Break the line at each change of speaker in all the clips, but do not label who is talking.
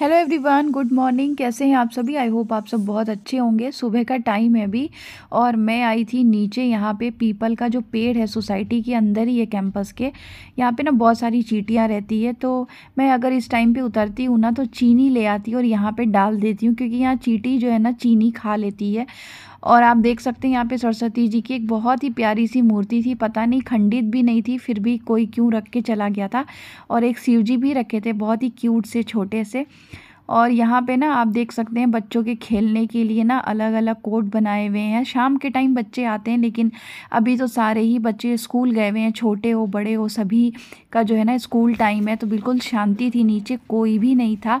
hello everyone good morning कैसे हैं आप सभी आई होप आप सब बहुत अच्छे होंगे सुबह का टाइम है अभी और मैं आई थी नीचे यहाँ पे पीपल का जो पेड़ है सोसाइटी के अंदर ही है कैंपस के यहाँ पे ना बहुत सारी चीटियाँ रहती है तो मैं अगर इस टाइम पे उतरती हूँ ना तो चीनी ले आती और यहाँ पर डाल देती हूँ क्योंकि यहाँ चीटी जो है ना चीनी खा लेती है और आप देख सकते हैं यहाँ पे सरस्वती जी की एक बहुत ही प्यारी सी मूर्ति थी पता नहीं खंडित भी नहीं थी फिर भी कोई क्यों रख के चला गया था और एक शिव जी भी रखे थे बहुत ही क्यूट से छोटे से और यहाँ पे ना आप देख सकते हैं बच्चों के खेलने के लिए ना अलग अलग कोर्ट बनाए हुए हैं शाम के टाइम बच्चे आते हैं लेकिन अभी तो सारे ही बच्चे स्कूल गए हुए हैं छोटे हो बड़े हो सभी का जो है ना स्कूल टाइम है तो बिल्कुल शांति थी नीचे कोई भी नहीं था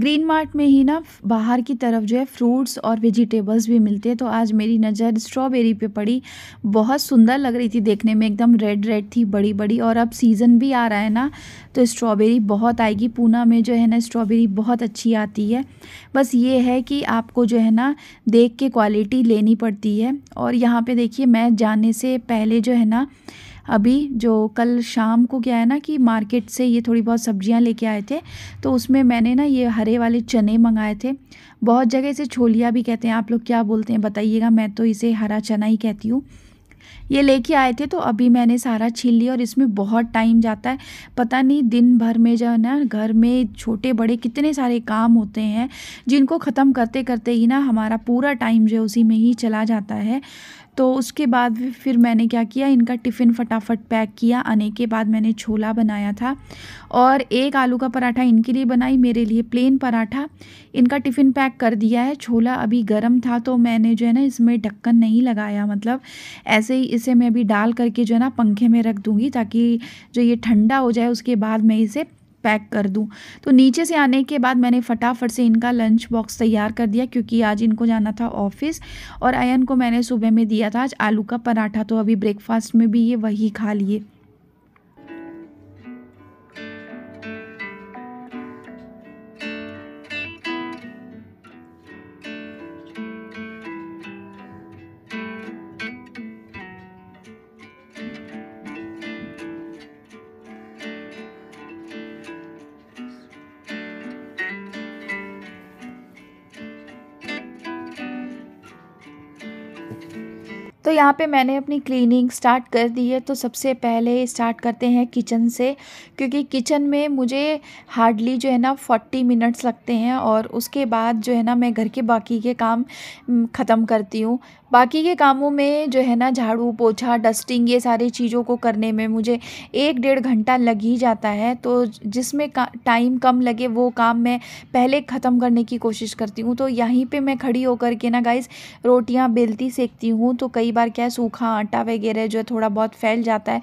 ग्रीन मार्ट में ही ना बाहर की तरफ जो है फ्रूट्स और वेजिटेबल्स भी मिलते हैं तो आज मेरी नज़र स्ट्रॉबेरी पे पड़ी बहुत सुंदर लग रही थी देखने में एकदम रेड रेड थी बड़ी बड़ी और अब सीज़न भी आ रहा है ना तो स्ट्रॉबेरी बहुत आएगी पूना में जो है ना स्ट्रॉबेरी बहुत अच्छी आती है बस ये है कि आपको जो है ना देख के क्वालिटी लेनी पड़ती है और यहाँ पर देखिए मैं जाने से पहले जो है ना अभी जो कल शाम को क्या है ना कि मार्केट से ये थोड़ी बहुत सब्जियां लेके आए थे तो उसमें मैंने ना ये हरे वाले चने मंगाए थे बहुत जगह इसे छोलिया भी कहते हैं आप लोग क्या बोलते हैं बताइएगा मैं तो इसे हरा चना ही कहती हूँ ये लेके आए थे तो अभी मैंने सारा छील लिया और इसमें बहुत टाइम जाता है पता नहीं दिन भर में जो है ना घर में छोटे बड़े कितने सारे काम होते हैं जिनको ख़त्म करते करते ही ना हमारा पूरा टाइम जो है उसी में ही चला जाता है तो उसके बाद फिर मैंने क्या किया इनका टिफ़िन फटाफट पैक किया आने के बाद मैंने छोला बनाया था और एक आलू का पराठा इनके लिए बनाई मेरे लिए प्लेन पराठा इनका टिफ़िन पैक कर दिया है छोला अभी गर्म था तो मैंने जो है ना इसमें ढक्कन नहीं लगाया मतलब ऐसे ही इसे मैं अभी डाल करके जो है ना पंखे में रख दूँगी ताकि जो ये ठंडा हो जाए उसके बाद मैं इसे पैक कर दूँ तो नीचे से आने के बाद मैंने फटाफट से इनका लंच बॉक्स तैयार कर दिया क्योंकि आज इनको जाना था ऑफिस और अयन को मैंने सुबह में दिया था आज आलू का पराठा तो अभी ब्रेकफास्ट में भी ये वही खा लिए तो यहाँ पे मैंने अपनी क्लीनिंग स्टार्ट कर दी है तो सबसे पहले स्टार्ट करते हैं किचन से क्योंकि किचन में मुझे हार्डली जो है ना फोर्टी मिनट्स लगते हैं और उसके बाद जो है ना मैं घर के बाकी के काम ख़त्म करती हूँ बाकी के कामों में जो है ना झाड़ू पोछा डस्टिंग ये सारी चीज़ों को करने में मुझे एक डेढ़ घंटा लग ही जाता है तो जिसमें टाइम कम लगे वो काम मैं पहले ख़त्म करने की कोशिश करती हूँ तो यहीं पे मैं खड़ी होकर के ना गाइस रोटियाँ बेलती सेकती हूँ तो कई बार क्या है सूखा आटा वगैरह जो है थोड़ा बहुत फैल जाता है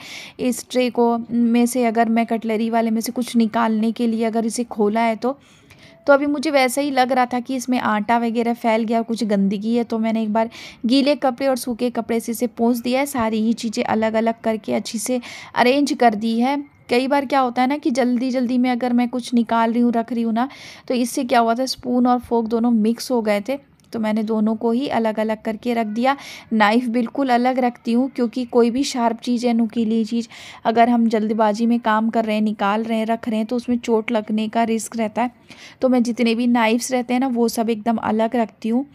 इस ट्रे को में से अगर मैं कटलरी वाले में से कुछ निकालने के लिए अगर इसे खोला है तो तो अभी मुझे वैसा ही लग रहा था कि इसमें आटा वगैरह फैल गया कुछ गंदगी है तो मैंने एक बार गीले कपड़े और सूखे कपड़े से इसे पोंछ दिया है सारी ही चीज़ें अलग अलग करके अच्छी से अरेंज कर दी है कई बार क्या होता है ना कि जल्दी जल्दी में अगर मैं कुछ निकाल रही हूँ रख रही हूँ ना तो इससे क्या हुआ था स्पून और फोक दोनों मिक्स हो गए थे तो मैंने दोनों को ही अलग अलग करके रख दिया नाइफ़ बिल्कुल अलग रखती हूँ क्योंकि कोई भी शार्प चीज़ है नुकीली चीज़ अगर हम जल्दबाजी में काम कर रहे हैं निकाल रहे हैं रख रहे हैं तो उसमें चोट लगने का रिस्क रहता है तो मैं जितने भी नाइफ्स रहते हैं ना वो सब एकदम अलग रखती हूँ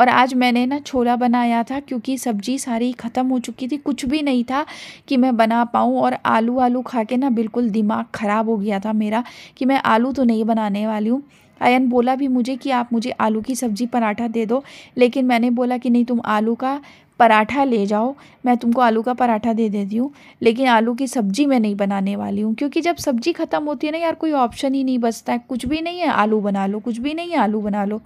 और आज मैंने ना छोला बनाया था क्योंकि सब्जी सारी ख़त्म हो चुकी थी कुछ भी नहीं था कि मैं बना पाऊँ और आलू आलू खा के ना बिल्कुल दिमाग ख़राब हो गया था मेरा कि मैं आलू तो नहीं बनाने वाली हूँ अयन बोला भी मुझे कि आप मुझे आलू की सब्ज़ी पराठा दे दो लेकिन मैंने बोला कि नहीं तुम आलू का पराठा ले जाओ मैं तुमको आलू का पराठा दे देती हूँ लेकिन आलू की सब्ज़ी मैं नहीं बनाने वाली हूँ क्योंकि जब सब्ज़ी ख़त्म होती है ना यार कोई ऑप्शन ही नहीं बचता है कुछ भी नहीं है आलू बना लो कुछ भी नहीं है आलू बना लो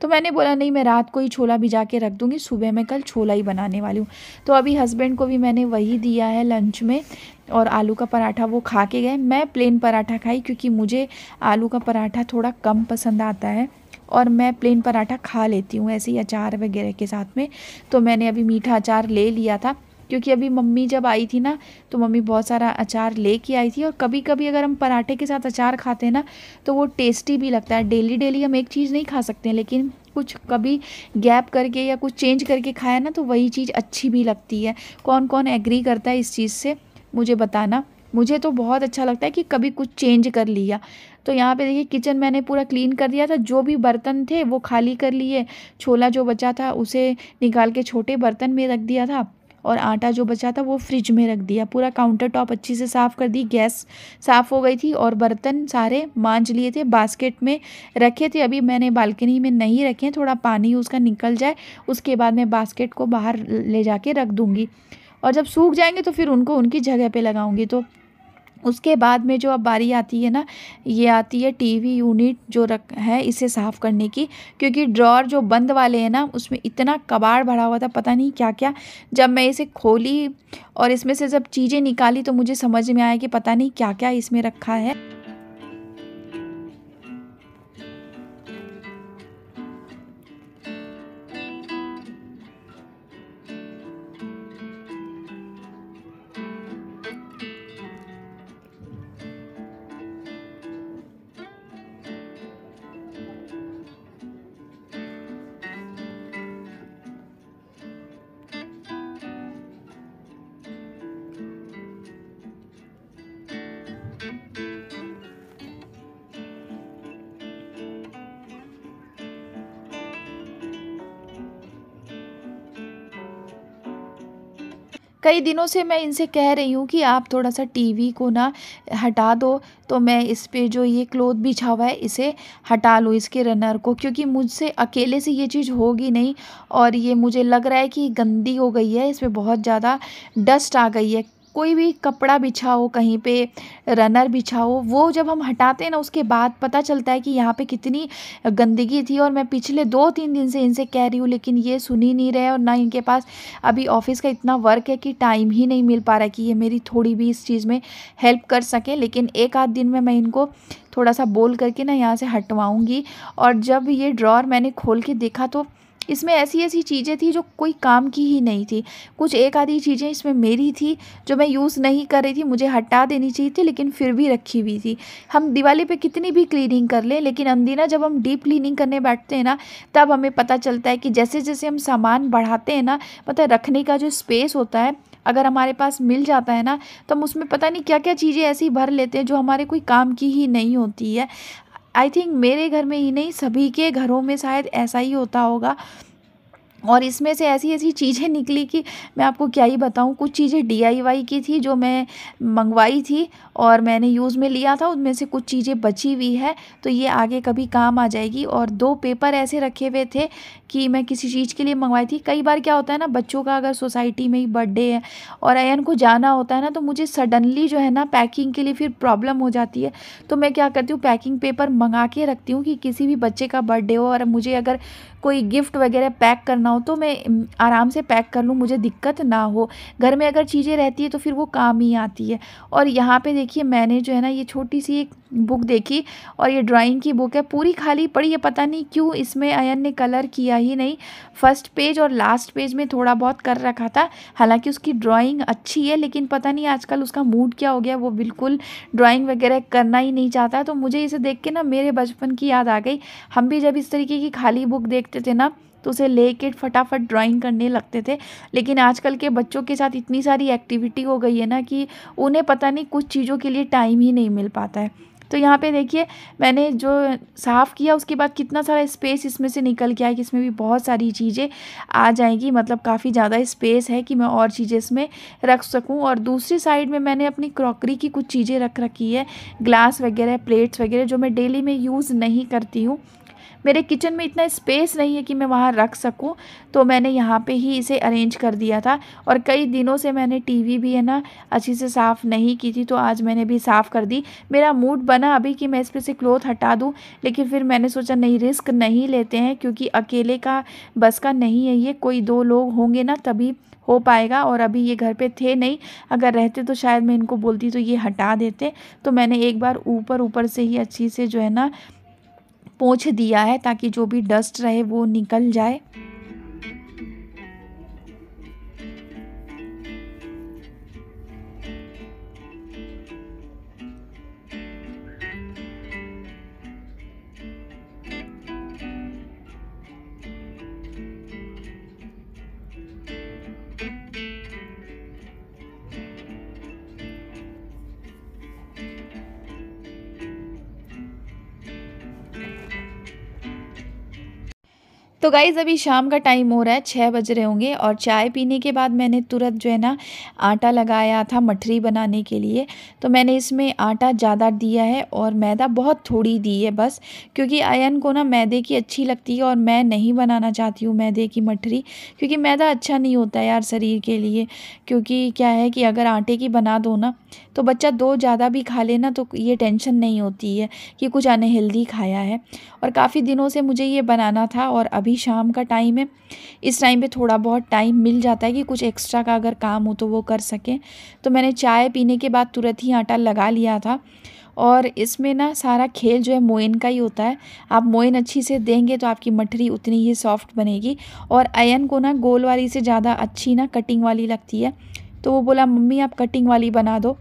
तो मैंने बोला नहीं मैं रात को ही छोला भिजा के रख दूँगी सुबह मैं कल छोला ही बनाने वाली हूँ तो अभी हस्बैंड को भी मैंने वही दिया है लंच में और आलू का पराठा वो खा के गए मैं प्लेन पराठा खाई क्योंकि मुझे आलू का पराठा थोड़ा कम पसंद आता है और मैं प्लेन पराठा खा लेती हूँ ऐसे ही अचार वगैरह के साथ में तो मैंने अभी मीठा अचार ले लिया था क्योंकि अभी मम्मी जब आई थी ना तो मम्मी बहुत सारा अचार ले के आई थी और कभी कभी अगर हम पराठे के साथ अचार खाते हैं ना तो वो टेस्टी भी लगता है डेली डेली हम एक चीज़ नहीं खा सकते हैं लेकिन कुछ कभी गैप करके या कुछ चेंज करके खाया ना तो वही चीज़ अच्छी भी लगती है कौन कौन एग्री करता है इस चीज़ से मुझे बताना मुझे तो बहुत अच्छा लगता है कि कभी कुछ चेंज कर लिया तो यहाँ पे देखिए किचन मैंने पूरा क्लीन कर दिया था जो भी बर्तन थे वो खाली कर लिए छोला जो बचा था उसे निकाल के छोटे बर्तन में रख दिया था और आटा जो बचा था वो फ्रिज में रख दिया पूरा काउंटर टॉप अच्छी से साफ़ कर दी गैस साफ़ हो गई थी और बर्तन सारे मांज लिए थे बास्केट में रखे थे अभी मैंने बालकनी में नहीं रखे थोड़ा पानी उसका निकल जाए उसके बाद मैं बास्केट को बाहर ले जाके रख दूँगी और जब सूख जाएंगे तो फिर उनको उनकी जगह पे लगाऊंगी तो उसके बाद में जो अब बारी आती है ना ये आती है टीवी यूनिट जो रख है इसे साफ़ करने की क्योंकि ड्रॉर जो बंद वाले हैं ना उसमें इतना कबाड़ भरा हुआ था पता नहीं क्या क्या जब मैं इसे खोली और इसमें से जब चीज़ें निकाली तो मुझे समझ में आया कि पता नहीं क्या क्या इसमें रखा है कई दिनों से मैं इनसे कह रही हूँ कि आप थोड़ा सा टीवी को ना हटा दो तो मैं इस पे जो ये क्लोथ बिछा हुआ है इसे हटा लूँ इसके रनर को क्योंकि मुझसे अकेले से ये चीज़ होगी नहीं और ये मुझे लग रहा है कि गंदी हो गई है इस पर बहुत ज़्यादा डस्ट आ गई है कोई भी कपड़ा बिछा हो कहीं पे रनर बिछा हो वो जब हम हटाते हैं ना उसके बाद पता चलता है कि यहाँ पे कितनी गंदगी थी और मैं पिछले दो तीन दिन से इनसे कह रही हूँ लेकिन ये सुन ही नहीं रहे और ना इनके पास अभी ऑफिस का इतना वर्क है कि टाइम ही नहीं मिल पा रहा कि ये मेरी थोड़ी भी इस चीज़ में हेल्प कर सकें लेकिन एक आध दिन में मैं इनको थोड़ा सा बोल करके ना यहाँ से हटवाऊँगी और जब ये ड्रॉर मैंने खोल के देखा तो इसमें ऐसी ऐसी चीज़ें थी जो कोई काम की ही नहीं थी कुछ एक आधी चीज़ें इसमें मेरी थी जो मैं यूज़ नहीं कर रही थी मुझे हटा देनी चाहिए थी लेकिन फिर भी रखी हुई थी हम दिवाली पे कितनी भी क्लीनिंग कर लें लेकिन अंदीना जब हम डीप क्लीनिंग करने बैठते हैं ना तब हमें पता चलता है कि जैसे जैसे हम सामान बढ़ाते हैं ना मतलब रखने का जो स्पेस होता है अगर हमारे पास मिल जाता है ना तो हम उसमें पता नहीं क्या क्या चीज़ें ऐसी भर लेते हैं जो हमारे कोई काम की ही नहीं होती है आई थिंक मेरे घर में ही नहीं सभी के घरों में शायद ऐसा ही होता होगा और इसमें से ऐसी ऐसी चीज़ें निकली कि मैं आपको क्या ही बताऊं कुछ चीज़ें डीआईवाई की थी जो मैं मंगवाई थी और मैंने यूज़ में लिया था उनमें से कुछ चीज़ें बची हुई है तो ये आगे कभी काम आ जाएगी और दो पेपर ऐसे रखे हुए थे कि मैं किसी चीज़ के लिए मंगवाई थी कई बार क्या होता है ना बच्चों का अगर सोसाइटी में ही बर्थडे है और अयन को जाना होता है ना तो मुझे सडनली जो है ना पैकिंग के लिए फिर प्रॉब्लम हो जाती है तो मैं क्या करती हूँ पैकिंग पेपर मंगा के रखती हूँ कि किसी भी बच्चे का बर्थडे हो और मुझे अगर कोई गिफ्ट वगैरह पैक करना हो तो मैं आराम से पैक कर लूँ मुझे दिक्कत ना हो घर में अगर चीज़ें रहती है तो फिर वो काम ही आती है और यहाँ पे देखिए मैंने जो है ना ये छोटी सी एक बुक देखी और ये ड्राइंग की बुक है पूरी खाली पड़ी है पता नहीं क्यों इसमें अयन ने कलर किया ही नहीं फर्स्ट पेज और लास्ट पेज में थोड़ा बहुत कर रखा था हालांकि उसकी ड्राइंग अच्छी है लेकिन पता नहीं आजकल उसका मूड क्या हो गया वो बिल्कुल ड्राइंग वगैरह करना ही नहीं चाहता तो मुझे इसे देख के ना मेरे बचपन की याद आ गई हम भी जब इस तरीके की खाली बुक देख देखते थे ना तो उसे ले कर फटाफट ड्राइंग करने लगते थे लेकिन आजकल के बच्चों के साथ इतनी सारी एक्टिविटी हो गई है ना कि उन्हें पता नहीं कुछ चीज़ों के लिए टाइम ही नहीं मिल पाता है तो यहाँ पे देखिए मैंने जो साफ़ किया उसके बाद कितना सारा स्पेस इसमें से निकल गया है कि इसमें भी बहुत सारी चीज़ें आ जाएंगी मतलब काफ़ी ज़्यादा स्पेस है कि मैं और चीज़ें इसमें रख सकूँ और दूसरी साइड में मैंने अपनी क्रॉकरी की कुछ चीज़ें रख रखी है ग्लास वगैरह प्लेट्स वगैरह जो मैं डेली में यूज़ नहीं करती हूँ मेरे किचन में इतना स्पेस नहीं है कि मैं वहाँ रख सकूँ तो मैंने यहाँ पे ही इसे अरेंज कर दिया था और कई दिनों से मैंने टीवी भी है ना अच्छी से साफ़ नहीं की थी तो आज मैंने भी साफ़ कर दी मेरा मूड बना अभी कि मैं इस पर से क्लोथ हटा दूँ लेकिन फिर मैंने सोचा नहीं रिस्क नहीं लेते हैं क्योंकि अकेले का बस का नहीं है ये कोई दो लोग होंगे ना तभी हो पाएगा और अभी ये घर पे थे नहीं अगर रहते तो शायद मैं इनको बोलती तो ये हटा देते तो मैंने एक बार ऊपर ऊपर से ही अच्छी से जो है ना पोंछ दिया है ताकि जो भी डस्ट रहे वो निकल जाए तो गाइज़ अभी शाम का टाइम हो रहा है छः बज रहे होंगे और चाय पीने के बाद मैंने तुरंत जो है ना आटा लगाया था मठरी बनाने के लिए तो मैंने इसमें आटा ज़्यादा दिया है और मैदा बहुत थोड़ी दी है बस क्योंकि आयन को ना मैदे की अच्छी लगती है और मैं नहीं बनाना चाहती हूँ मैदे की मठरी क्योंकि मैदा अच्छा नहीं होता यार शरीर के लिए क्योंकि क्या है कि अगर आटे की बना दो ना तो बच्चा दो ज़्यादा भी खा लेना तो ये टेंशन नहीं होती है कि कुछ अनहेल्दी खाया है और काफ़ी दिनों से मुझे ये बनाना था और अभी शाम का टाइम है इस टाइम पे थोड़ा बहुत टाइम मिल जाता है कि कुछ एक्स्ट्रा का अगर काम हो तो वो कर सकें तो मैंने चाय पीने के बाद तुरंत ही आटा लगा लिया था और इसमें ना सारा खेल जो है मोइन का ही होता है आप मोइन अच्छी से देंगे तो आपकी मठरी उतनी ही सॉफ्ट बनेगी और अयन को ना गोल वाली से ज़्यादा अच्छी ना कटिंग वाली लगती है तो वो बोला मम्मी आप कटिंग वाली बना दो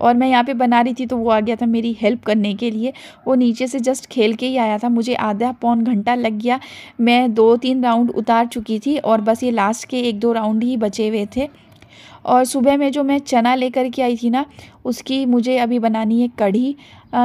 और मैं यहाँ पे बना रही थी तो वो आ गया था मेरी हेल्प करने के लिए वो नीचे से जस्ट खेल के ही आया था मुझे आधा पौन घंटा लग गया मैं दो तीन राउंड उतार चुकी थी और बस ये लास्ट के एक दो राउंड ही बचे हुए थे और सुबह में जो मैं चना लेकर के आई थी ना उसकी मुझे अभी बनानी है कढ़ी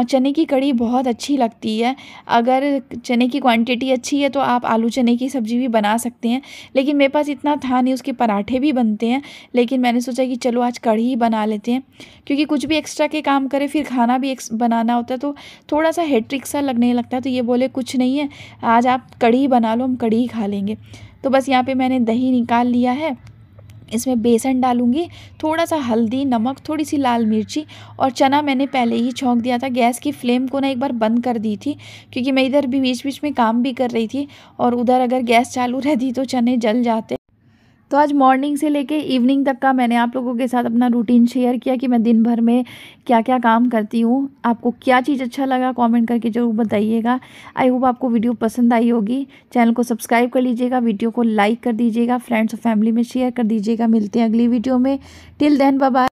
चने की कड़ी बहुत अच्छी लगती है अगर चने की क्वांटिटी अच्छी है तो आप आलू चने की सब्ज़ी भी बना सकते हैं लेकिन मेरे पास इतना था नहीं उसके पराठे भी बनते हैं लेकिन मैंने सोचा कि चलो आज कढ़ी ही बना लेते हैं क्योंकि कुछ भी एक्स्ट्रा के काम करें फिर खाना भी बनाना होता है तो थोड़ा सा हेट्रिक सा लगने लगता है तो ये बोले कुछ नहीं है आज आप कढ़ी बना लो हम कढ़ी खा लेंगे तो बस यहाँ पर मैंने दही निकाल लिया है इसमें बेसन डालूँगी थोड़ा सा हल्दी नमक थोड़ी सी लाल मिर्ची और चना मैंने पहले ही छोंक दिया था गैस की फ्लेम को ना एक बार बंद कर दी थी क्योंकि मैं इधर भी बीच बीच में काम भी कर रही थी और उधर अगर गैस चालू रहती तो चने जल जाते तो आज मॉर्निंग से लेके इवनिंग तक का मैंने आप लोगों के साथ अपना रूटीन शेयर किया कि मैं दिन भर में क्या क्या काम करती हूँ आपको क्या चीज़ अच्छा लगा कमेंट करके ज़रूर बताइएगा आई होप आपको वीडियो पसंद आई होगी चैनल को सब्सक्राइब कर लीजिएगा वीडियो को लाइक कर दीजिएगा फ्रेंड्स और फैमिली में शेयर कर दीजिएगा मिलते हैं अगली वीडियो में टिल देन बाय